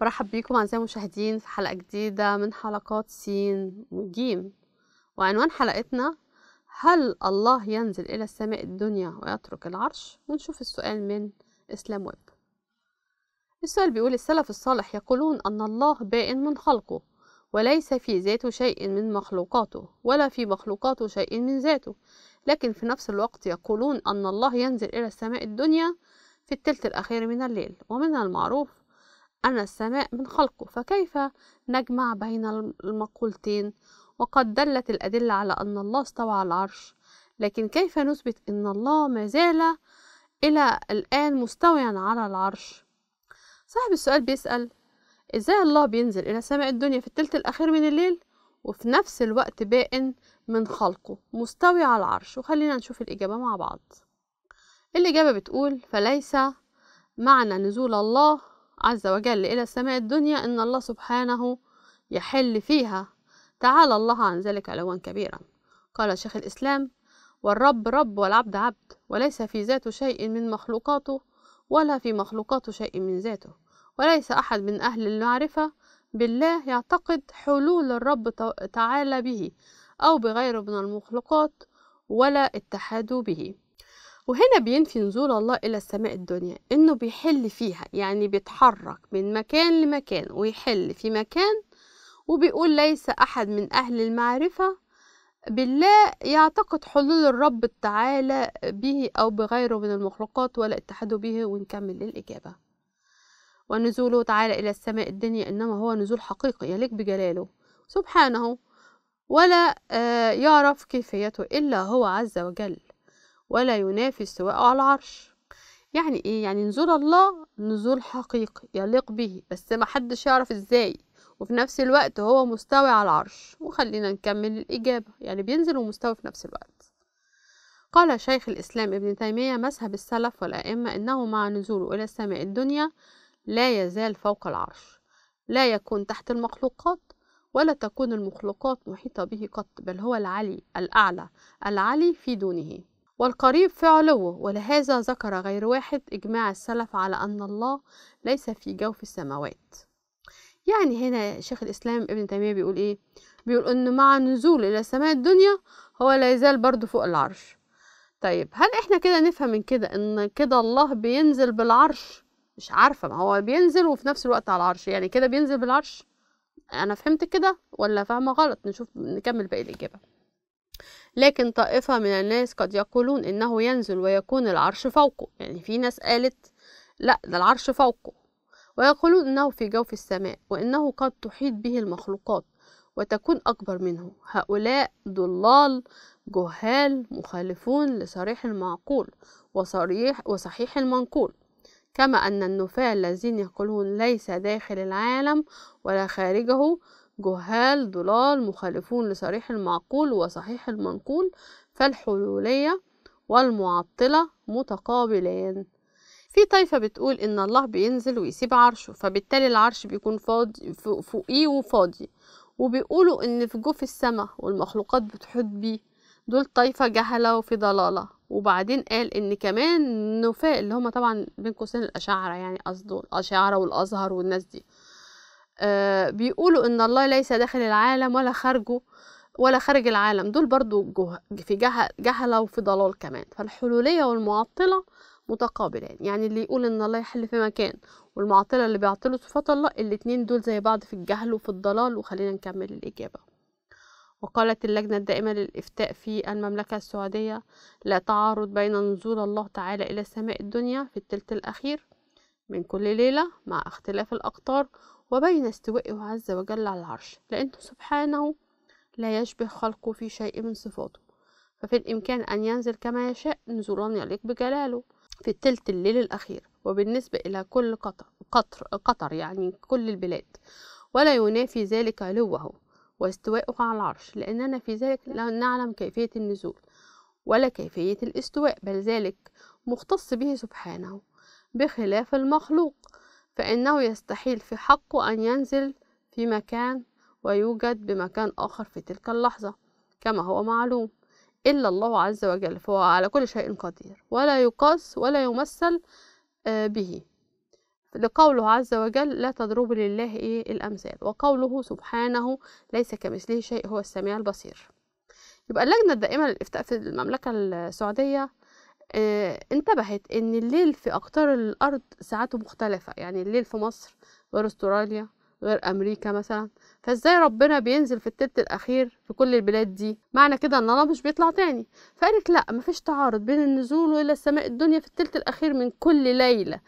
برحب بيكم أعزائي المشاهدين في حلقة جديدة من حلقات سين وجيم وعنوان حلقتنا هل الله ينزل إلى السماء الدنيا ويترك العرش؟ ونشوف السؤال من إسلام ويب السؤال بيقول السلف الصالح يقولون أن الله بائن من خلقه وليس في ذاته شيء من مخلوقاته ولا في مخلوقاته شيء من ذاته لكن في نفس الوقت يقولون أن الله ينزل إلى السماء الدنيا في الثلث الأخير من الليل ومن المعروف أنا السماء من خلقه فكيف نجمع بين المقولتين وقد دلت الأدلة على أن الله استوى على العرش لكن كيف نثبت أن الله ما زال إلى الآن مستويا على العرش صاحب السؤال بيسأل إزاي الله بينزل إلى سماء الدنيا في التلت الأخير من الليل وفي نفس الوقت باين من خلقه مستوي على العرش وخلينا نشوف الإجابة مع بعض الإجابة بتقول فليس معنى نزول الله عز وجل إلى السماء الدنيا أن الله سبحانه يحل فيها تعالى الله عن ذلك علوا كبيرا قال شيخ الإسلام والرب رب والعبد عبد وليس في ذاته شيء من مخلوقاته ولا في مخلوقاته شيء من ذاته وليس أحد من أهل المعرفة بالله يعتقد حلول الرب تعالى به أو بغيره من المخلوقات ولا اتحاد به وهنا بينفي نزول الله إلى السماء الدنيا إنه بيحل فيها يعني بيتحرك من مكان لمكان ويحل في مكان وبيقول ليس أحد من أهل المعرفة بالله يعتقد حلول الرب تعالى به أو بغيره من المخلوقات ولا اتحاده به ونكمل للإجابة ونزوله تعالى إلى السماء الدنيا إنما هو نزول حقيقي يليق بجلاله سبحانه ولا آه، يعرف كيفيته إلا هو عز وجل ولا ينافي استواء على العرش يعني ايه يعني نزول الله نزول حقيقي يليق به بس ما حدش يعرف ازاي وفي نفس الوقت هو مستوي على العرش وخلينا نكمل الإجابة يعني بينزل ومستوي في نفس الوقت قال شيخ الإسلام ابن تيمية مذهب السلف والأئمة إنه مع نزوله إلى السماء الدنيا لا يزال فوق العرش لا يكون تحت المخلوقات ولا تكون المخلوقات محيطة به قط بل هو العلي الأعلى العلي في دونه والقريب في علوه ولهذا ذكر غير واحد إجماع السلف على أن الله ليس في جوف السماوات يعني هنا شيخ الإسلام ابن تيمية بيقول إيه؟ بيقول أنه مع نزول إلى سماء الدنيا هو لا يزال برضو فوق العرش طيب هل إحنا كده نفهم من كده أن كده الله بينزل بالعرش مش عارفة ما هو بينزل وفي نفس الوقت على العرش يعني كده بينزل بالعرش أنا فهمت كده ولا فاهمة غلط نشوف نكمل باقي الإجابة لكن طائفة من الناس قد يقولون إنه ينزل ويكون العرش فوقه يعني في ناس قالت لا ده العرش فوقه ويقولون إنه في جوف السماء وإنه قد تحيط به المخلوقات وتكون أكبر منه هؤلاء ضلال جهال مخالفون لصريح المعقول وصريح وصحيح المنقول كما أن النفاة الذين يقولون ليس داخل العالم ولا خارجه جهال ضلال مخالفون لصريح المعقول وصحيح المنقول فالحلولية والمعطلة متقابلان في طائفة بتقول إن الله بينزل ويسيب عرشه فبالتالي العرش بيكون فاضي فوقيه وفاضي وبيقولوا إن في جوف السماء والمخلوقات بتحيط بيه دول طائفة جهلة وفي ضلالة وبعدين قال إن كمان نفاء اللي هما طبعا بين قوسين الأشاعرة يعني قصده الأشاعرة والأزهر والناس دي آه، بيقولوا ان الله ليس داخل العالم ولا خارجه ولا خارج العالم دول برضو جه... في جه... جهلة وفي ضلال كمان فالحلولية والمعطلة متقابلين يعني اللي يقول ان الله يحل في مكان والمعطلة اللي بيعطلوا صفات الله الاتنين دول زي بعض في الجهل وفي الضلال وخلينا نكمل الإجابة وقالت اللجنة الدائمة للإفتاء في المملكة السعودية لا تعارض بين نزول الله تعالى إلى سماء الدنيا في التلت الأخير من كل ليلة مع اختلاف الأقطار وبين استوائه عز وجل على العرش لأنه سبحانه لا يشبه خلقه في شيء من صفاته ففي الإمكان أن ينزل كما يشاء نزولا يليق بجلاله في التلت الليل الأخير وبالنسبة إلى كل قطر, قطر, قطر يعني كل البلاد ولا ينافي ذلك علوه واستواءه على العرش لأننا في ذلك لا نعلم كيفية النزول ولا كيفية الاستواء بل ذلك مختص به سبحانه بخلاف المخلوق فإنه يستحيل في حقه أن ينزل في مكان ويوجد بمكان آخر في تلك اللحظة كما هو معلوم إلا الله عز وجل فهو على كل شيء قدير ولا يقاس ولا يمثل آه، به لقوله عز وجل لا تضربوا لله إيه الأمثال وقوله سبحانه ليس كمثله شيء هو السميع البصير يبقى اللجنة الدائمة للإفتاء في المملكة السعودية آه، انتبهت ان الليل في اقطار الارض ساعاته مختلفة يعني الليل في مصر غير استراليا غير امريكا مثلا فازاي ربنا بينزل في التلت الاخير في كل البلاد دي معنى كده ان الله مش بيطلع تاني فقالت لا مفيش تعارض بين النزول والى السماء الدنيا في التلت الاخير من كل ليله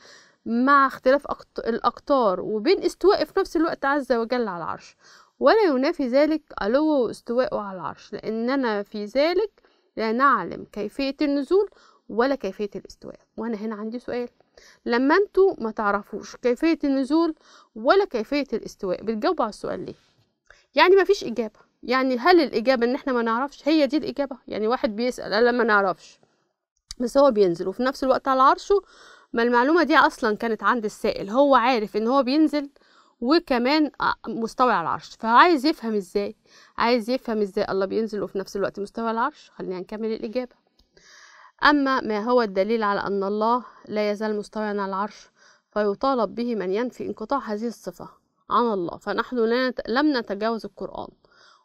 مع اختلاف الاقطار وبين استواء في نفس الوقت عز وجل على العرش ولا ينافي ذلك علو واستواءه على العرش لاننا في ذلك لا نعلم كيفيه النزول ولا كيفية الاستواء وأنا هنا عندي سؤال لما انتوا ما تعرفوش كيفية النزول ولا كيفية الاستواء بتجاوبوا على السؤال ليه يعني ما فيش إجابة يعني هل الإجابة إن إحنا ما نعرفش هي دي الإجابة يعني واحد بيسأل أنا ما نعرفش بس هو بينزل وفي نفس الوقت على عرشه ما المعلومة دي أصلا كانت عند السائل هو عارف إن هو بينزل وكمان مستوي على العرش فعايز يفهم ازاي عايز يفهم ازاي الله بينزل وفي نفس الوقت مستوي على العرش خلينا نكمل الإجابة أما ما هو الدليل على أن الله لا يزال مستويا على العرش فيطالب به من ينفي انقطاع هذه الصفة عن الله فنحن لم نتجاوز القرآن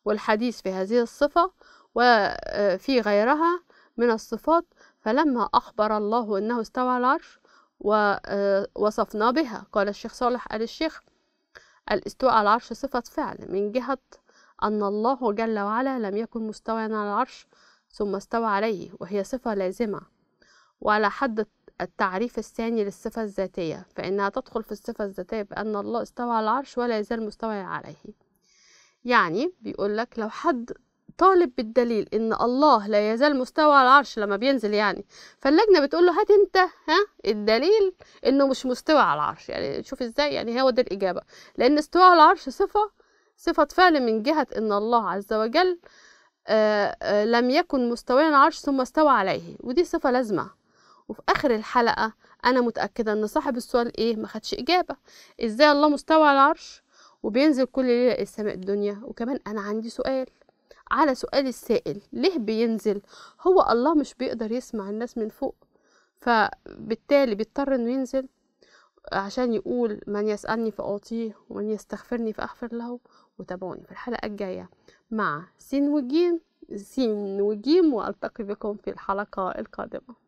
والحديث في هذه الصفة وفي آه، غيرها من الصفات فلما أخبر الله أنه استوى على العرش ووصفنا آه، بها قال الشيخ صالح قال الشيخ الاستواء على العرش صفة فعل من جهة أن الله جل وعلا لم يكن مستويا على العرش ثم استوى عليه وهي صفة لازمة وعلى حد التعريف الثاني للصفة الذاتية فإنها تدخل في الصفة الذاتية بأن الله استوى على العرش ولا يزال مستوى عليه يعني بيقول لك لو حد طالب بالدليل ان الله لا يزال مستوى على العرش لما بينزل يعني فاللجنه بتقول له هات انت ها الدليل انه مش مستوى على العرش يعني شوف ازاي يعني هو ده الاجابه لان استوى على العرش صفه صفه فعل من جهه ان الله عز وجل آه، آه، لم يكن مستويا العرش ثم استوى عليه ودي صفة لازمة وفي آخر الحلقة أنا متأكدة إن صاحب السؤال إيه ما خدش إجابة إزاي الله مستوى على العرش وبينزل كل ليلة السماء إيه الدنيا وكمان أنا عندي سؤال على سؤال السائل ليه بينزل هو الله مش بيقدر يسمع الناس من فوق فبالتالي بيضطر انه ينزل عشان يقول من يسألني فأعطيه ومن يستغفرني فأغفر له وتابعوني في الحلقة الجاية مع س وج سين وجيم وألتقي بكم في الحلقة القادمة